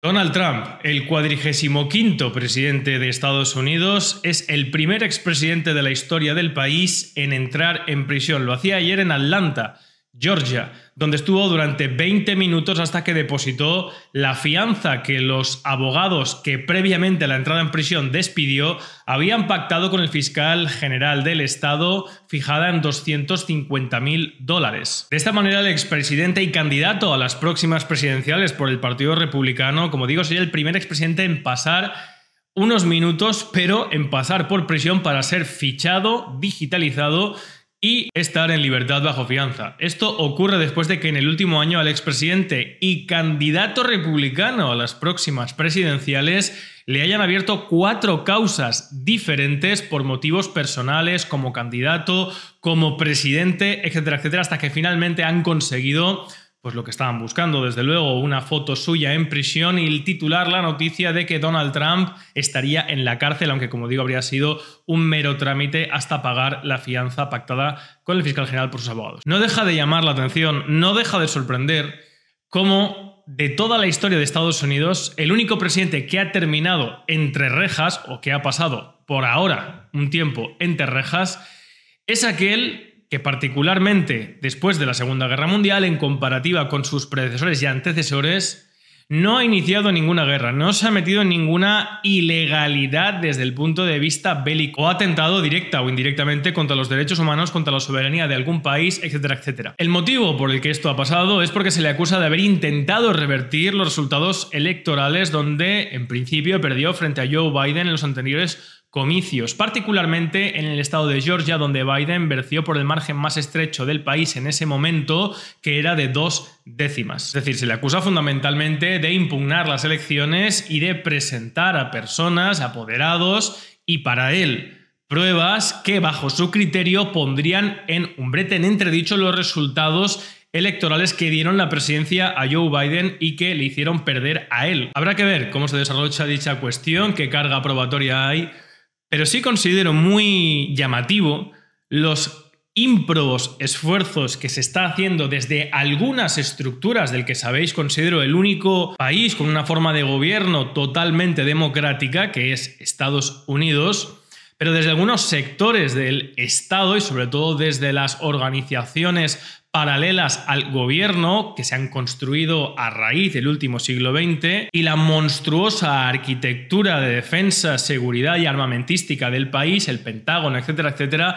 Donald Trump, el cuadrigésimo quinto presidente de Estados Unidos, es el primer expresidente de la historia del país en entrar en prisión. Lo hacía ayer en Atlanta Georgia, donde estuvo durante 20 minutos hasta que depositó la fianza que los abogados que previamente a la entrada en prisión despidió habían pactado con el fiscal general del estado fijada en 250 mil dólares. De esta manera, el expresidente y candidato a las próximas presidenciales por el Partido Republicano, como digo, sería el primer expresidente en pasar unos minutos, pero en pasar por prisión para ser fichado, digitalizado y estar en libertad bajo fianza. Esto ocurre después de que en el último año al expresidente y candidato republicano a las próximas presidenciales le hayan abierto cuatro causas diferentes por motivos personales, como candidato, como presidente, etcétera, etcétera, hasta que finalmente han conseguido pues lo que estaban buscando, desde luego, una foto suya en prisión y el titular la noticia de que Donald Trump estaría en la cárcel, aunque como digo habría sido un mero trámite hasta pagar la fianza pactada con el fiscal general por sus abogados. No deja de llamar la atención, no deja de sorprender cómo de toda la historia de Estados Unidos, el único presidente que ha terminado entre rejas o que ha pasado por ahora un tiempo entre rejas es aquel que particularmente después de la Segunda Guerra Mundial, en comparativa con sus predecesores y antecesores, no ha iniciado ninguna guerra, no se ha metido en ninguna ilegalidad desde el punto de vista bélico o atentado directa o indirectamente contra los derechos humanos, contra la soberanía de algún país, etcétera, etcétera. El motivo por el que esto ha pasado es porque se le acusa de haber intentado revertir los resultados electorales donde en principio perdió frente a Joe Biden en los anteriores comicios, particularmente en el estado de Georgia, donde Biden verció por el margen más estrecho del país en ese momento, que era de dos décimas. Es decir, se le acusa fundamentalmente de impugnar las elecciones y de presentar a personas, apoderados y para él pruebas que bajo su criterio pondrían en un brete en entredicho los resultados electorales que dieron la presidencia a Joe Biden y que le hicieron perder a él. Habrá que ver cómo se desarrolla dicha cuestión, qué carga probatoria hay pero sí considero muy llamativo los ímprobos esfuerzos que se está haciendo desde algunas estructuras del que sabéis considero el único país con una forma de gobierno totalmente democrática que es Estados Unidos, pero desde algunos sectores del Estado y sobre todo desde las organizaciones paralelas al gobierno que se han construido a raíz del último siglo XX y la monstruosa arquitectura de defensa, seguridad y armamentística del país, el Pentágono, etcétera, etcétera,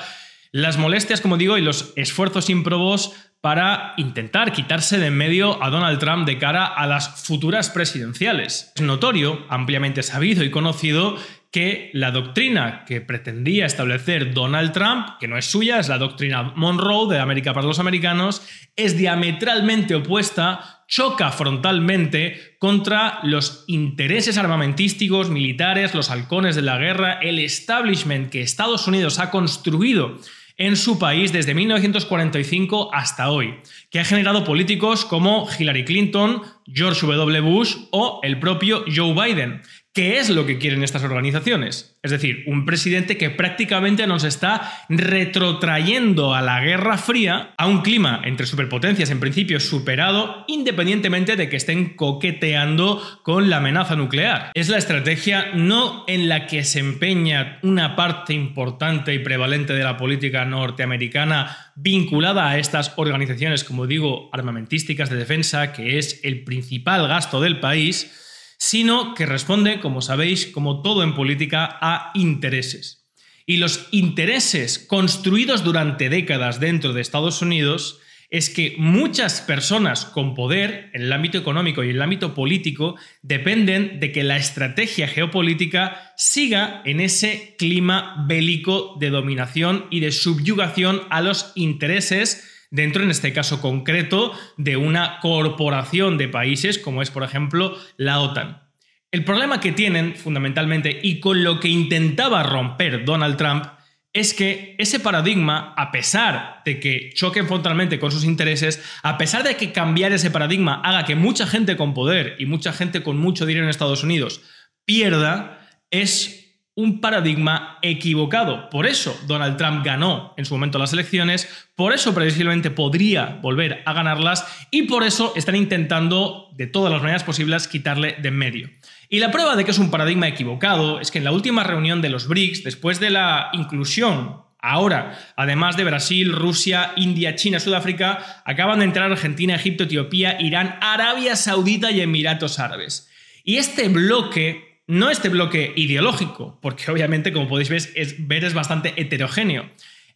las molestias, como digo, y los esfuerzos ímprobos para intentar quitarse de en medio a Donald Trump de cara a las futuras presidenciales. Es notorio, ampliamente sabido y conocido, que la doctrina que pretendía establecer Donald Trump, que no es suya, es la doctrina Monroe de América para los Americanos, es diametralmente opuesta, choca frontalmente contra los intereses armamentísticos, militares, los halcones de la guerra, el establishment que Estados Unidos ha construido en su país desde 1945 hasta hoy, que ha generado políticos como Hillary Clinton, George W. Bush o el propio Joe Biden, ¿Qué es lo que quieren estas organizaciones? Es decir, un presidente que prácticamente nos está retrotrayendo a la Guerra Fría, a un clima entre superpotencias en principio superado, independientemente de que estén coqueteando con la amenaza nuclear. Es la estrategia no en la que se empeña una parte importante y prevalente de la política norteamericana vinculada a estas organizaciones, como digo, armamentísticas de defensa, que es el principal gasto del país, sino que responde, como sabéis, como todo en política, a intereses. Y los intereses construidos durante décadas dentro de Estados Unidos es que muchas personas con poder en el ámbito económico y en el ámbito político dependen de que la estrategia geopolítica siga en ese clima bélico de dominación y de subyugación a los intereses dentro, en este caso concreto, de una corporación de países como es, por ejemplo, la OTAN. El problema que tienen, fundamentalmente, y con lo que intentaba romper Donald Trump, es que ese paradigma, a pesar de que choquen frontalmente con sus intereses, a pesar de que cambiar ese paradigma haga que mucha gente con poder y mucha gente con mucho dinero en Estados Unidos pierda, es un paradigma equivocado. Por eso Donald Trump ganó en su momento las elecciones, por eso previsiblemente podría volver a ganarlas y por eso están intentando de todas las maneras posibles quitarle de en medio. Y la prueba de que es un paradigma equivocado es que en la última reunión de los BRICS, después de la inclusión Ahora, además de Brasil, Rusia, India, China, Sudáfrica, acaban de entrar Argentina, Egipto, Etiopía, Irán, Arabia Saudita y Emiratos Árabes. Y este bloque no este bloque ideológico, porque obviamente, como podéis ver, es, ver es bastante heterogéneo.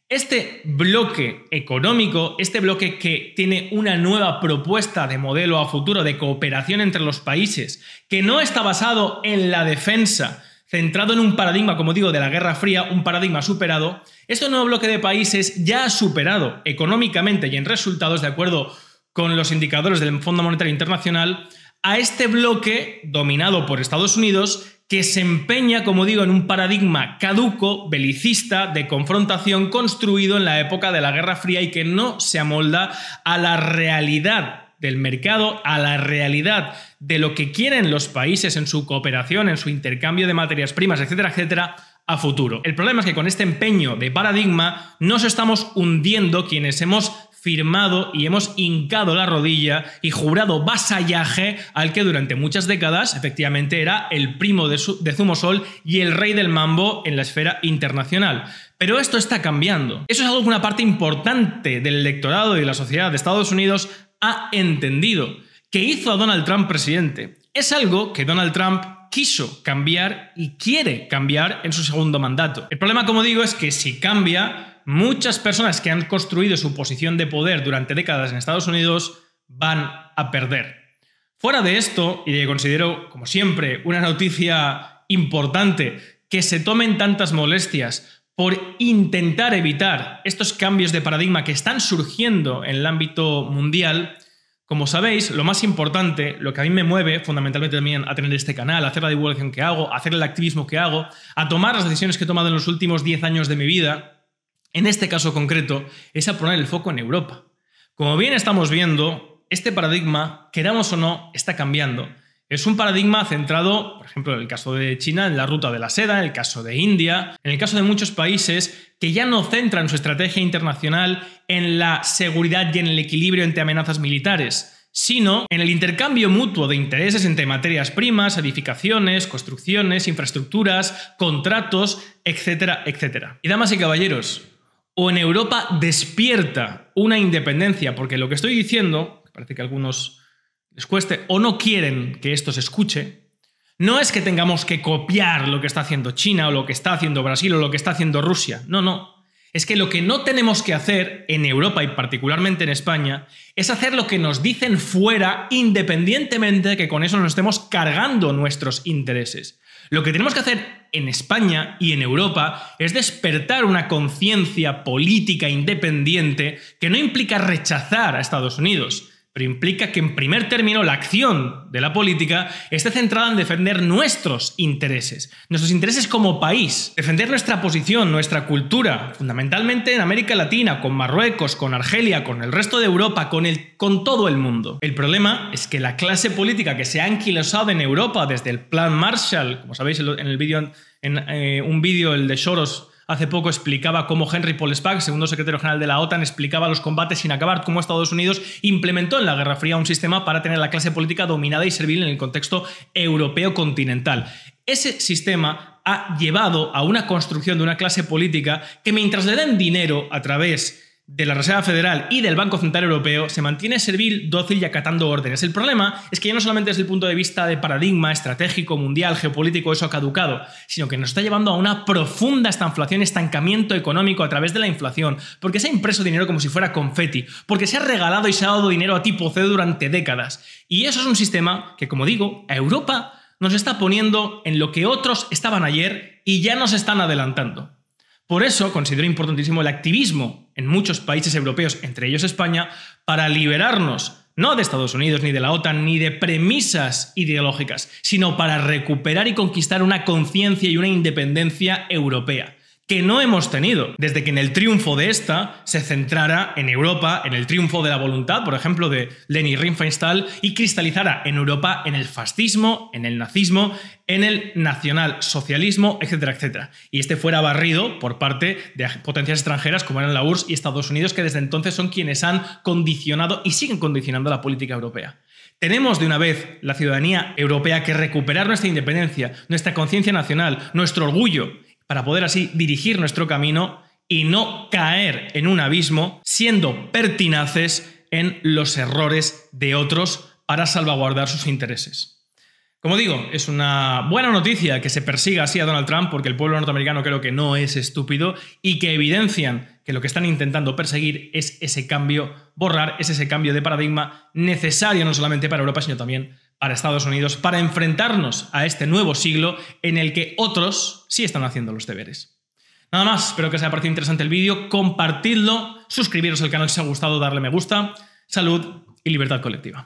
Este bloque económico, este bloque que tiene una nueva propuesta de modelo a futuro de cooperación entre los países, que no está basado en la defensa, centrado en un paradigma, como digo, de la Guerra Fría, un paradigma superado, este nuevo bloque de países ya ha superado económicamente y en resultados, de acuerdo con los indicadores del Fondo Monetario Internacional, a este bloque dominado por Estados Unidos que se empeña, como digo, en un paradigma caduco, belicista, de confrontación construido en la época de la Guerra Fría y que no se amolda a la realidad del mercado, a la realidad de lo que quieren los países en su cooperación, en su intercambio de materias primas, etcétera, etcétera, a futuro. El problema es que con este empeño de paradigma nos estamos hundiendo quienes hemos firmado y hemos hincado la rodilla y jurado vasallaje al que durante muchas décadas efectivamente era el primo de, Zumosol y el rey del mambo en la esfera internacional. Pero esto está cambiando. Eso es algo que una parte importante del electorado y de la sociedad de Estados Unidos ha entendido, que hizo a Donald Trump presidente. Es algo que Donald Trump quiso cambiar y quiere cambiar en su segundo mandato. El problema, como digo, es que si cambia, muchas personas que han construido su posición de poder durante décadas en Estados Unidos van a perder. Fuera de esto, y que considero, como siempre, una noticia importante, que se tomen tantas molestias por intentar evitar estos cambios de paradigma que están surgiendo en el ámbito mundial, como sabéis, lo más importante, lo que a mí me mueve fundamentalmente también a tener este canal, a hacer la divulgación que hago, a hacer el activismo que hago, a tomar las decisiones que he tomado en los últimos 10 años de mi vida, en este caso concreto, es a poner el foco en Europa. Como bien estamos viendo, este paradigma, queramos o no, está cambiando. Es un paradigma centrado, por ejemplo, en el caso de China, en la ruta de la seda, en el caso de India, en el caso de muchos países que ya no centran su estrategia internacional en la seguridad y en el equilibrio entre amenazas militares, sino en el intercambio mutuo de intereses entre materias primas, edificaciones, construcciones, infraestructuras, contratos, etcétera, etcétera. Y damas y caballeros, o en Europa despierta una independencia, porque lo que estoy diciendo, parece que a algunos les cueste o no quieren que esto se escuche, no es que tengamos que copiar lo que está haciendo China o lo que está haciendo Brasil o lo que está haciendo Rusia, no, no. Es que lo que no tenemos que hacer en Europa y particularmente en España es hacer lo que nos dicen fuera independientemente de que con eso nos estemos cargando nuestros intereses. Lo que tenemos que hacer en España y en Europa es despertar una conciencia política independiente que no implica rechazar a Estados Unidos, pero implica que en primer término la acción de la política esté centrada en defender nuestros intereses, nuestros intereses como país, defender nuestra posición, nuestra cultura, fundamentalmente en América Latina, con Marruecos, con Argelia, con el resto de Europa, con, el, con todo el mundo. El problema es que la clase política que se ha anquilosado en Europa desde el Plan Marshall, como sabéis en el vídeo, en eh, un vídeo el de Soros, hace poco explicaba cómo Henry Paul Spack, segundo secretario general de la OTAN, explicaba los combates sin acabar, cómo Estados Unidos implementó en la Guerra Fría un sistema para tener la clase política dominada y servil en el contexto europeo continental. Ese sistema ha llevado a una construcción de una clase política que mientras le den dinero a través de la Reserva Federal y del Banco Central Europeo se mantiene servil, dócil y acatando órdenes. El problema es que ya no solamente desde el punto de vista de paradigma estratégico, mundial, geopolítico, eso ha caducado, sino que nos está llevando a una profunda estanflación, estancamiento económico a través de la inflación, porque se ha impreso dinero como si fuera confeti, porque se ha regalado y se ha dado dinero a tipo C durante décadas. Y eso es un sistema que, como digo, a Europa nos está poniendo en lo que otros estaban ayer y ya nos están adelantando. Por eso considero importantísimo el activismo en muchos países europeos, entre ellos España, para liberarnos no de Estados Unidos, ni de la OTAN, ni de premisas ideológicas, sino para recuperar y conquistar una conciencia y una independencia europea que no hemos tenido desde que en el triunfo de esta se centrara en Europa, en el triunfo de la voluntad, por ejemplo, de Leni Riefenstahl, y cristalizara en Europa en el fascismo, en el nazismo, en el nacionalsocialismo, etcétera, etcétera. Y este fuera barrido por parte de potencias extranjeras como eran la URSS y Estados Unidos, que desde entonces son quienes han condicionado y siguen condicionando la política europea. Tenemos de una vez la ciudadanía europea que recuperar nuestra independencia, nuestra conciencia nacional, nuestro orgullo para poder así dirigir nuestro camino y no caer en un abismo siendo pertinaces en los errores de otros para salvaguardar sus intereses. Como digo, es una buena noticia que se persiga así a Donald Trump porque el pueblo norteamericano creo que no es estúpido y que evidencian que lo que están intentando perseguir es ese cambio, borrar, es ese cambio de paradigma necesario no solamente para Europa, sino también para Estados Unidos para enfrentarnos a este nuevo siglo en el que otros sí están haciendo los deberes. Nada más, espero que os haya parecido interesante el vídeo, compartidlo, suscribiros al canal si os ha gustado, darle me gusta, salud y libertad colectiva.